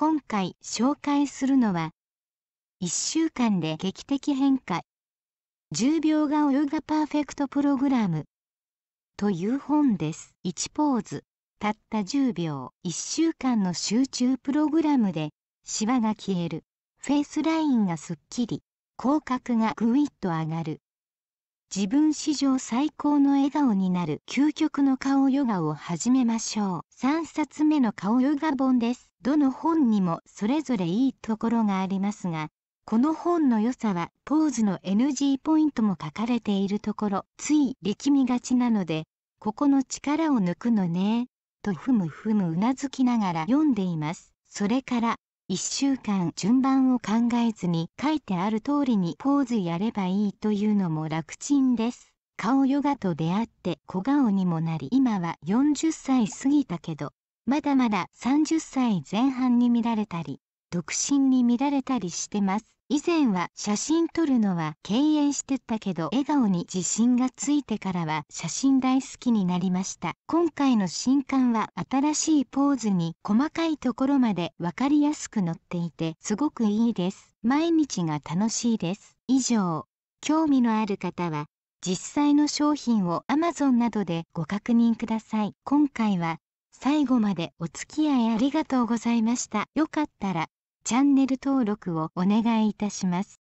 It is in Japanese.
今回紹介するのは1週間で劇的変化10秒が泳がパーフェクトプログラムという本です1ポーズたった10秒1週間の集中プログラムでシワが消えるフェイスラインがすっきり口角がグイッと上がる自分史上最高の笑顔になる究極の顔ヨガを始めましょう3冊目の顔ヨガ本ですどの本にもそれぞれいいところがありますがこの本の良さはポーズの NG ポイントも書かれているところつい力みがちなのでここの力を抜くのねとふむふむうなずきながら読んでいますそれから1週間順番を考えずに書いてある通りにポーズやればいいというのも楽ちんです。顔ヨガと出会って小顔にもなり今は40歳過ぎたけどまだまだ30歳前半に見られたり独身にられたりしてます。以前は写真撮るのは敬遠してたけど笑顔に自信がついてからは写真大好きになりました。今回の新刊は新しいポーズに細かいところまでわかりやすく載っていてすごくいいです。毎日が楽しいです。以上、興味のある方は実際の商品を Amazon などでご確認ください。今回は最後までお付き合いありがとうございました。よかったらチャンネル登録をお願いいたします。